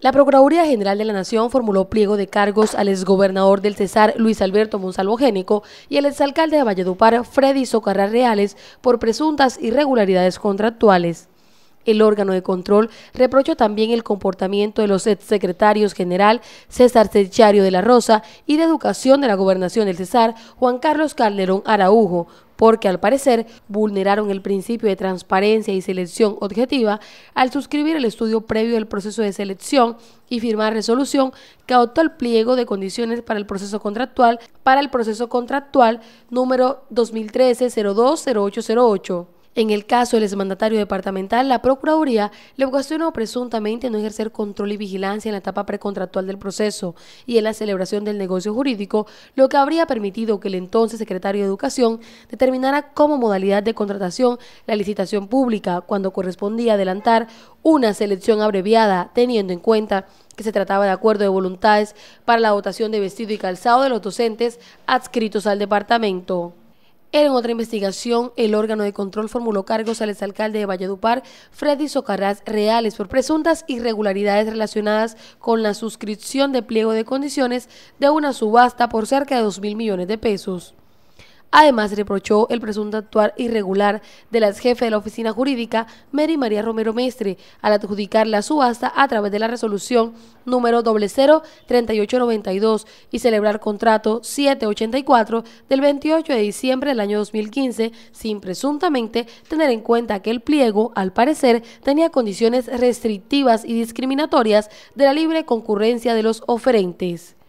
La Procuraduría General de la Nación formuló pliego de cargos al exgobernador del Cesar Luis Alberto Monsalvo Génico y al exalcalde de Valledupar Freddy Socarra Reales por presuntas irregularidades contractuales. El órgano de control reprochó también el comportamiento de los exsecretarios general César Sechario de la Rosa y de Educación de la Gobernación del César Juan Carlos Calderón Araujo, porque al parecer vulneraron el principio de transparencia y selección objetiva al suscribir el estudio previo del proceso de selección y firmar resolución que adoptó el pliego de condiciones para el proceso contractual para el proceso contractual número 2013 020808 en el caso del exmandatario departamental, la Procuraduría le ocasionó presuntamente no ejercer control y vigilancia en la etapa precontractual del proceso y en la celebración del negocio jurídico, lo que habría permitido que el entonces secretario de Educación determinara como modalidad de contratación la licitación pública cuando correspondía adelantar una selección abreviada, teniendo en cuenta que se trataba de acuerdo de voluntades para la votación de vestido y calzado de los docentes adscritos al departamento. En otra investigación, el órgano de control formuló cargos al exalcalde de Valledupar, Freddy Socarraz Reales, por presuntas irregularidades relacionadas con la suscripción de pliego de condiciones de una subasta por cerca de dos mil millones de pesos. Además, reprochó el presunto actuar irregular de la jefe de la oficina jurídica, Mary María Romero Mestre, al adjudicar la subasta a través de la resolución número 003892 y celebrar contrato 784 del 28 de diciembre del año 2015, sin presuntamente tener en cuenta que el pliego, al parecer, tenía condiciones restrictivas y discriminatorias de la libre concurrencia de los oferentes.